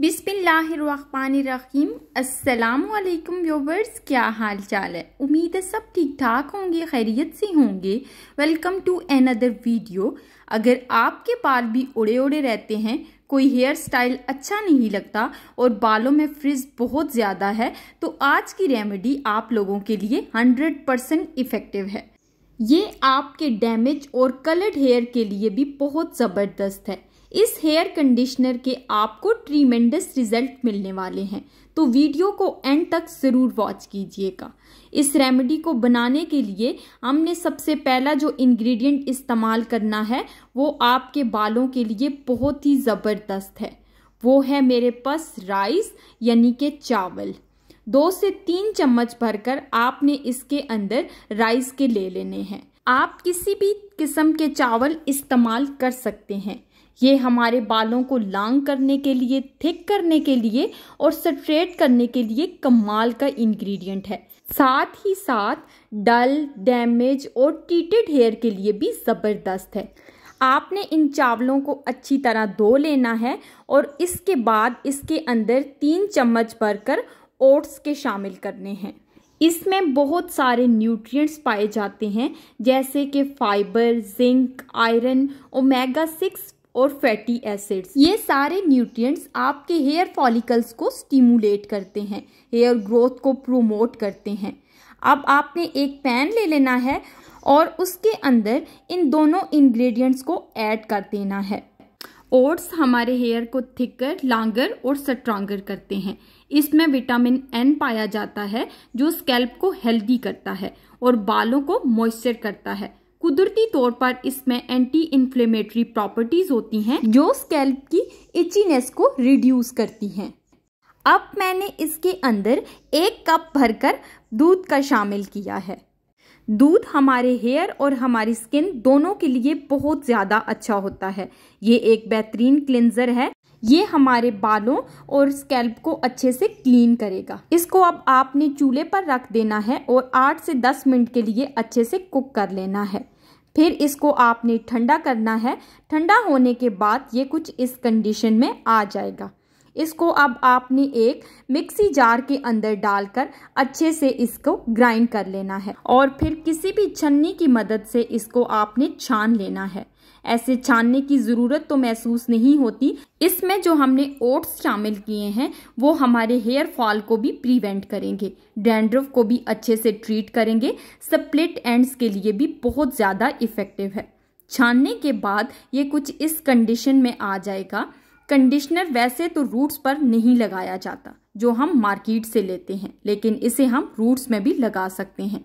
बिस्मिल्लाहिर्रहमानिर्रहीम अस्सलाम वालेकुम व्यूवर्स क्या हाल चाल है उम्मीद है सब ठीक ठाक होंगे खैरियत से होंगे वेलकम टू अनदर वीडियो अगर आपके बाल भी उड़े उड़े रहते हैं कोई हेयर स्टाइल अच्छा नहीं लगता और बालों में फ्रिज बहुत ज़्यादा है तो आज की रेमेडी आप लोगों के लिए हंड्रेड परसेंट इफ़ेक्टिव है ये आपके डैमेज और कलर्ड हेयर के लिए भी बहुत ज़बरदस्त है इस हेयर कंडीशनर के आपको ट्रीमेंडस रिजल्ट मिलने वाले हैं तो वीडियो को एंड तक ज़रूर वॉच कीजिएगा इस रेमेडी को बनाने के लिए हमने सबसे पहला जो इंग्रेडिएंट इस्तेमाल करना है वो आपके बालों के लिए बहुत ही ज़बरदस्त है वो है मेरे पास राइस यानी कि चावल दो से तीन चम्मच भरकर आपने इसके अंदर राइस के ले लेने हैं आप किसी भी किस्म के चावल इस्तेमाल कर सकते हैं ये हमारे बालों को लॉन्ग करने के लिए थिक करने के लिए और स्ट्रेट करने के लिए कमाल का इंग्रेडिएंट है साथ ही साथ डल डैमेज और टीटेड हेयर के लिए भी ज़बरदस्त है आपने इन चावलों को अच्छी तरह धो लेना है और इसके बाद इसके अंदर तीन चम्मच भरकर ओट्स के शामिल करने हैं इसमें बहुत सारे न्यूट्रिएंट्स पाए जाते हैं जैसे कि fibre zinc iron omega six और फैटी एसिड्स ये सारे न्यूट्रिएंट्स आपके हेयर फॉलिकल्स को स्टिमुलेट करते हैं हेयर ग्रोथ को प्रोमोट करते हैं अब आपने एक पैन ले लेना है और उसके अंदर इन दोनों इंग्रेडिएंट्स को ऐड कर देना है ओट्स हमारे हेयर को थिकर लांगर और स्ट्रांगर करते हैं इसमें विटामिन एन पाया जाता है जो स्कैल्प को हेल्दी करता है और बालों को मॉइस्चर करता है कुदरती तौर पर इसमें एंटी इन्फ्लेमेटरी प्रॉपर्टीज होती हैं जो स्कैल्प की इचीनेस को रिड्यूस करती हैं अब मैंने इसके अंदर एक कप भरकर दूध का शामिल किया है दूध हमारे हेयर और हमारी स्किन दोनों के लिए बहुत ज़्यादा अच्छा होता है ये एक बेहतरीन क्लिनजर है ये हमारे बालों और स्कैल्प को अच्छे से क्लीन करेगा इसको अब आपने चूल्हे पर रख देना है और 8 से 10 मिनट के लिए अच्छे से कुक कर लेना है फिर इसको आपने ठंडा करना है ठंडा होने के बाद ये कुछ इस कंडीशन में आ जाएगा इसको अब आपने एक मिक्सी जार के अंदर डालकर अच्छे से इसको ग्राइंड कर लेना है और फिर किसी भी छन्नी की मदद से इसको आपने छान लेना है ऐसे छानने की ज़रूरत तो महसूस नहीं होती इसमें जो हमने ओट्स शामिल किए हैं वो हमारे हेयर फॉल को भी प्रिवेंट करेंगे डेंड्रव को भी अच्छे से ट्रीट करेंगे स्प्लिट एंड्स के लिए भी बहुत ज़्यादा इफ़ेक्टिव है छानने के बाद ये कुछ इस कंडीशन में आ जाएगा कंडीशनर वैसे तो रूट्स पर नहीं लगाया जाता जो हम मार्केट से लेते हैं लेकिन इसे हम रूट्स में भी लगा सकते हैं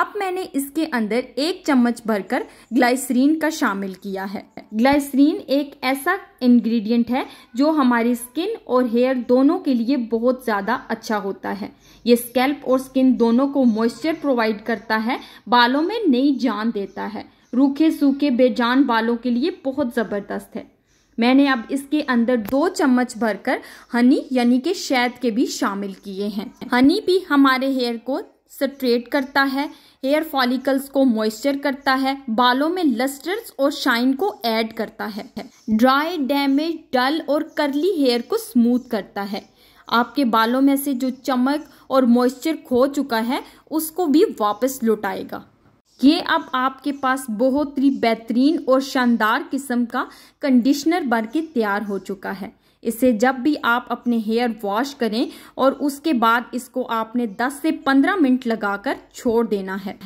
अब मैंने इसके अंदर एक चम्मच भरकर ग्लाइसरीन का शामिल किया है ग्लाइसरीन एक ऐसा इंग्रेडिएंट है जो हमारी स्किन और हेयर दोनों के लिए बहुत ज़्यादा अच्छा होता है ये स्कैल्प और स्किन दोनों को मॉइस्चर प्रोवाइड करता है बालों में नई जान देता है रूखे सूखे बेजान बालों के लिए बहुत ज़बरदस्त है मैंने अब इसके अंदर दो चम्मच भरकर हनी यानी के शहद के भी शामिल किए हैं हनी भी हमारे हेयर को स्ट्रेट करता है हेयर फॉलिकल्स को मॉइस्चर करता है बालों में लस्टर्स और शाइन को ऐड करता है ड्राई डैमेज डल और करली हेयर को स्मूथ करता है आपके बालों में से जो चमक और मॉइस्चर खो चुका है उसको भी वापस लौटाएगा ये अब आपके पास बहुत ही बेहतरीन और शानदार किस्म का कंडीशनर बन के तैयार हो चुका है इसे जब भी आप अपने हेयर वॉश करें और उसके बाद इसको आपने 10 से 15 मिनट लगाकर छोड़ देना है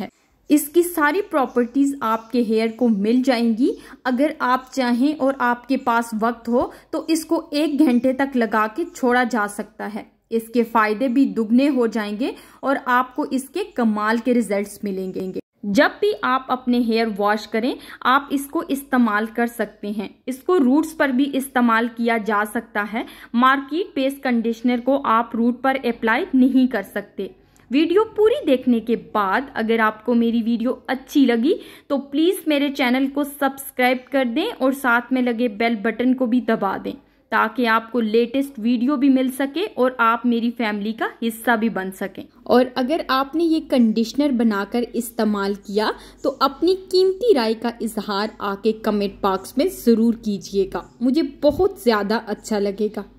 इसकी सारी प्रॉपर्टीज़ आपके हेयर को मिल जाएंगी अगर आप चाहें और आपके पास वक्त हो तो इसको एक घंटे तक लगा के छोड़ा जा सकता है इसके फायदे भी दुगने हो जाएंगे और आपको इसके कमाल के रिजल्ट्स मिलेंगे जब भी आप अपने हेयर वॉश करें आप इसको इस्तेमाल कर सकते हैं इसको रूट्स पर भी इस्तेमाल किया जा सकता है मार्किट पेस्ट कंडीशनर को आप रूट पर अप्लाई नहीं कर सकते वीडियो पूरी देखने के बाद अगर आपको मेरी वीडियो अच्छी लगी तो प्लीज़ मेरे चैनल को सब्सक्राइब कर दें और साथ में लगे बेल बटन को भी दबा दें ताकि आपको लेटेस्ट वीडियो भी मिल सके और आप मेरी फैमिली का हिस्सा भी बन सकें और अगर आपने ये कंडीशनर बनाकर इस्तेमाल किया तो अपनी कीमती राय का इजहार आके कमेंट बॉक्स में ज़रूर कीजिएगा मुझे बहुत ज़्यादा अच्छा लगेगा